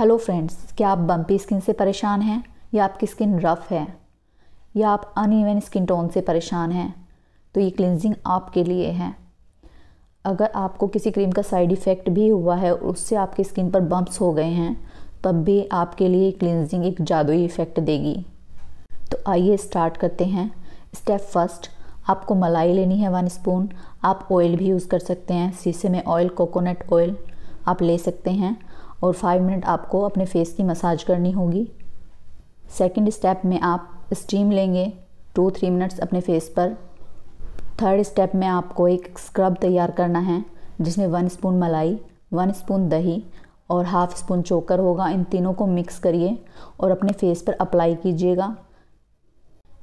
hello friends क्या आप bumpy skin से परेशान हैं या आपकी स्किन रफ़ है या आप अनइवन स्किन टोन से परेशान हैं तो ये क्लिनजिंग आपके लिए है अगर आपको किसी क्रीम का साइड इफ़ेक्ट भी हुआ है और उससे आपकी स्किन पर बम्प्स हो गए हैं तब भी आपके लिए क्लिनजिंग एक जादुई इफ़ेक्ट देगी तो आइए स्टार्ट करते हैं स्टेप फर्स्ट आपको मलाई लेनी है वन स्पून आप ऑयल भी यूज़ कर सकते हैं शीशे में ऑयल कोकोनट ऑयल आप ले सकते हैं और फाइव मिनट आपको अपने फेस की मसाज करनी होगी सेकेंड स्टेप में आप स्टीम लेंगे टू थ्री मिनट्स अपने फेस पर थर्ड स्टेप में आपको एक स्क्रब तैयार करना है जिसमें वन स्पून मलाई वन स्पून दही और हाफ स्पून चोकर होगा इन तीनों को मिक्स करिए और अपने फेस पर अप्लाई कीजिएगा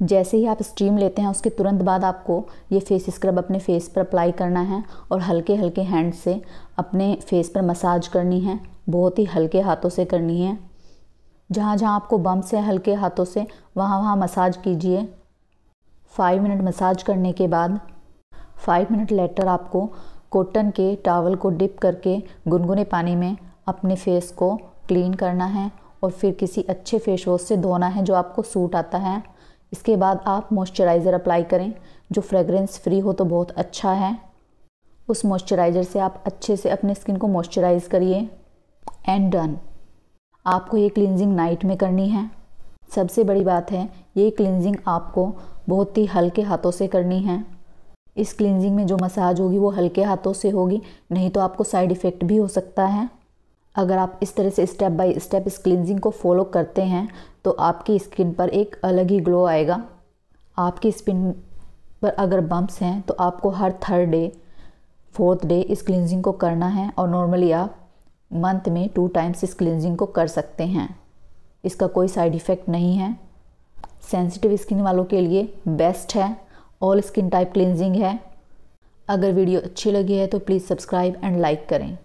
जैसे ही आप स्टीम लेते हैं उसके तुरंत बाद आपको ये फेस स्क्रब अपने फेस पर अप्लाई करना है और हल्के हल्के हैंड से अपने फेस पर मसाज करनी है बहुत ही हल्के हाथों से करनी है जहाँ जहाँ आपको बम्स से हल्के हाथों से वहाँ वहाँ मसाज कीजिए फाइव मिनट मसाज करने के बाद फाइव मिनट लेटर आपको कॉटन के टावल को डिप करके गुनगुने पानी में अपने फेस को क्लीन करना है और फिर किसी अच्छे फेस वॉश से धोना है जो आपको सूट आता है इसके बाद आप मॉइस्चराइज़र अप्लाई करें जो फ्रेगरेंस फ्री हो तो बहुत अच्छा है उस मॉइस्चराइज़र से आप अच्छे से अपने स्किन को मॉइस्चराइज़ करिए एंड डन आपको ये क्लिनजिंग नाइट में करनी है सबसे बड़ी बात है ये क्लिनजिंग आपको बहुत ही हल्के हाथों से करनी है इस क्लिनजिंग में जो मसाज होगी वो हल्के हाथों से होगी नहीं तो आपको साइड इफ़ेक्ट भी हो सकता है अगर आप इस तरह से स्टेप बाय स्टेप इस क्लिनजिंग को फॉलो करते हैं तो आपकी स्किन पर एक अलग ही ग्लो आएगा आपकी स्किन पर अगर बम्प्स हैं तो आपको हर थर्ड डे फोर्थ डे इस क्लिनजिंग को करना है और नॉर्मली आप मंथ में टू टाइम्स इस क्लिनजिंग को कर सकते हैं इसका कोई साइड इफ़ेक्ट नहीं है सेंसिटिव स्किन वालों के लिए बेस्ट है ऑल स्किन टाइप क्लिनजिंग है अगर वीडियो अच्छी लगी है तो प्लीज़ सब्सक्राइब एंड लाइक करें